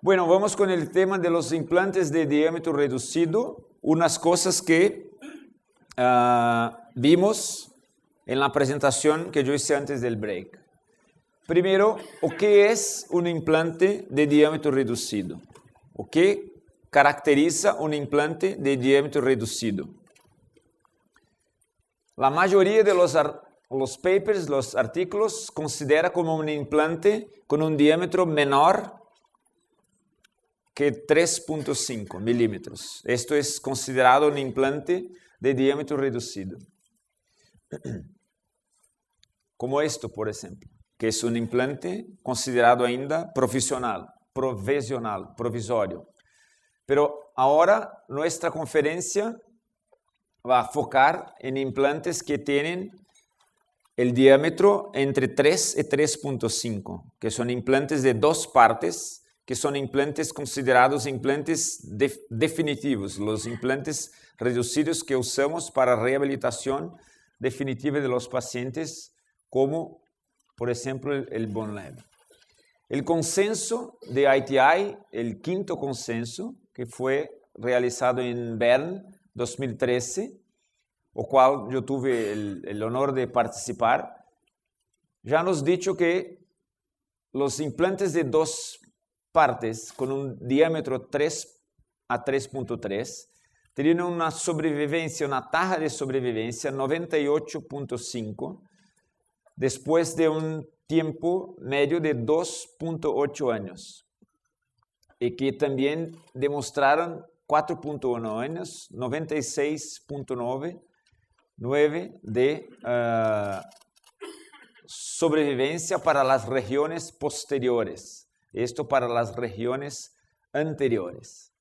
Bueno, vamos con el tema de los implantes de diámetro reducido. Unas cosas que ah, vimos en la presentación que yo hice antes del break. Primero, o es un implante de diámetro reducido? O caracteriza un implante de diámetro reducido? La mayoría de los, los papers, los artículos, considera como un implante con un diámetro menor que 3.5 milímetros. Esto es considerado un implante de diámetro reducido. Como esto, por ejemplo, que es un implante considerado ainda profesional, provisional, provisorio. Pero ahora nuestra conferencia va a focar en implantes que tienen el diámetro entre 3 y 3.5, que son implantes de dos partes que son implantes considerados implantes definitivos, los implantes reducidos que usamos para rehabilitación definitiva de los pacientes, como por ejemplo el, el El consenso de ITI, el quinto consenso, que fue realizado en Bern 2013, o cual yo tuve el, honor de participar, ya nos dicho que los implantes de dos partes con un diámetro 3 a 3.3 tenían una sobrevivencia, una tasa de sobrevivencia 98.5 después de un tiempo medio de 2.8 años y que también demostraron 4.1 años, 96.9 de ah, sobrevivencia para las regiones posteriores. Esto para las regiones anteriores.